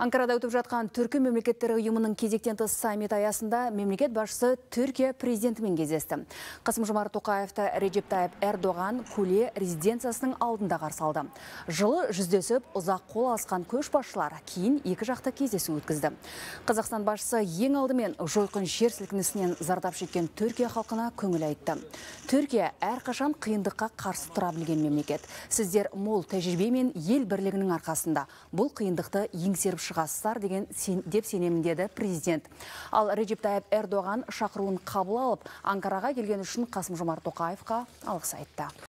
Анкарада өтіп жатқан түркі мемлекеттері ұйымының кезектен тыс саммит аясында мемлекет басшысы Түркия президентімен кездесті. Қасым Жомарт Тоқаевты Реджеп Тайып Эрдоған Куле резиденциясының алдында қарсалды. Жылы жүздесіп, ұзақ қол көш көшбасшылар кейін екі жақты кездесу өткізді. Қазақстан басшысы ең алдымен жойқын жер сілкінісінен зардап шеккен Түркия халқына көңіл айтты. Түркия әрқашан қиындыққа қарсы тұра білген мемлекет. Сіздер мол тәжірибе мен ел бірлігінің арқасында бұл қиындықты еңсеріп шығасыздар деген сен, деп сенемін деді президент ал режеп тайып эрдоған шақыруын қабыл алып анкараға келген үшін қасым жомарт тоқаевқа алғыс айтты